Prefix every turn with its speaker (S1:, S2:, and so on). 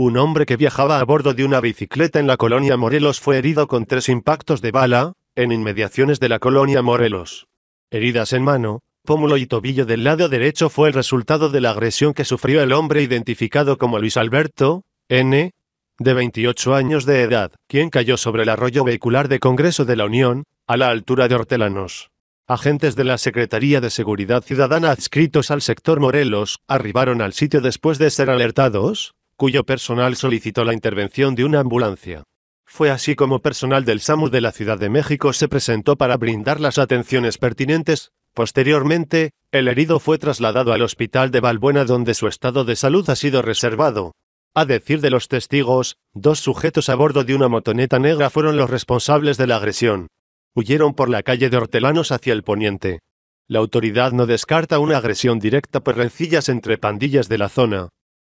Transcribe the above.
S1: Un hombre que viajaba a bordo de una bicicleta en la colonia Morelos fue herido con tres impactos de bala, en inmediaciones de la colonia Morelos. Heridas en mano, pómulo y tobillo del lado derecho fue el resultado de la agresión que sufrió el hombre identificado como Luis Alberto, N., de 28 años de edad, quien cayó sobre el arroyo vehicular de Congreso de la Unión, a la altura de Hortelanos. Agentes de la Secretaría de Seguridad Ciudadana adscritos al sector Morelos arribaron al sitio después de ser alertados, cuyo personal solicitó la intervención de una ambulancia. Fue así como personal del SAMU de la Ciudad de México se presentó para brindar las atenciones pertinentes. Posteriormente, el herido fue trasladado al hospital de Valbuena donde su estado de salud ha sido reservado. A decir de los testigos, dos sujetos a bordo de una motoneta negra fueron los responsables de la agresión. Huyeron por la calle de Hortelanos hacia el poniente. La autoridad no descarta una agresión directa por rencillas entre pandillas de la zona.